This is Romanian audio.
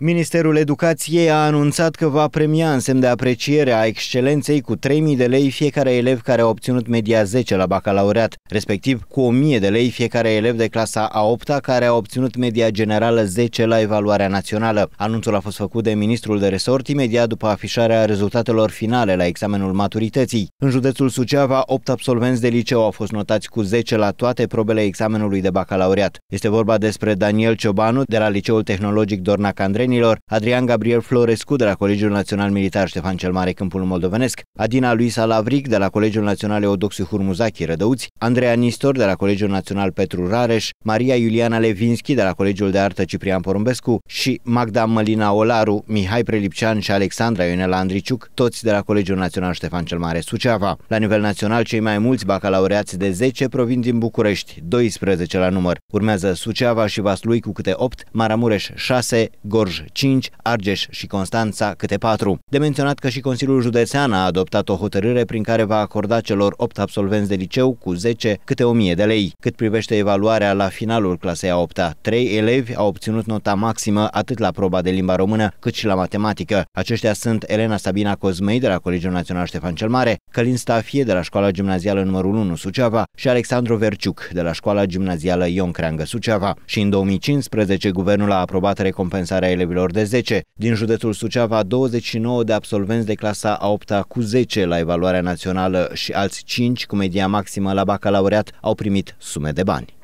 Ministerul Educației a anunțat că va premia în semn de apreciere a excelenței cu 3.000 de lei fiecare elev care a obținut media 10 la bacalaureat, respectiv cu 1.000 de lei fiecare elev de clasa a 8-a care a obținut media generală 10 la evaluarea națională. Anunțul a fost făcut de ministrul de resort imediat după afișarea rezultatelor finale la examenul maturității. În județul Suceava, 8 absolvenți de liceu au fost notați cu 10 la toate probele examenului de bacalaureat. Este vorba despre Daniel Ciobanu de la Liceul Tehnologic Dorna Candre moldovenilor, Adrian Gabriel Florescu de la Colegiul Național Militar Ștefan cel Mare Câmpul Moldovenesc, Adina Luisa Lavric de la Colegiul Național Eodoxiu Hurmuzachi Rădăuți, Andreea Nistor de la Colegiul Național Petru Rareș, Maria Iuliana Levinski de la Colegiul de Artă Ciprian Porumbescu și Magda Mălina Olaru, Mihai Prelipcean și Alexandra Ionela Andriciuc, toți de la Colegiul Național Ștefan cel Mare Suceava. La nivel național, cei mai mulți bacalaureați de 10 provin din București, 12 la număr. Urmează Suceava și Vaslui cu câte 8, Maramureș 6, Gorj 5, Argeș și Constanța câte 4. De menționat că și Consiliul Județean a adoptat o hotărâre prin care va acorda celor 8 absolvenți de liceu cu 10 10 câte 1000 de lei. Cât privește evaluarea la finalul clasei a 8-a, 3 elevi au obținut nota maximă atât la proba de limba română cât și la matematică. Aceștia sunt Elena Sabina Cozmei de la Colegiul Național Ștefan cel Mare, Călin Stafie de la Școala Gimnazială numărul 1 Suceava și Alexandru Verciuc de la Școala Gimnazială Ion Creangă Suceava. Și în 2015 guvernul a aprobat recompensarea elevilor de 10. Din județul Suceava, 29 de absolvenți de clasa a 8-a cu 10 la evaluarea națională și alți 5 cu media maximă la bacalaureat bacalaureat au primit sume de bani.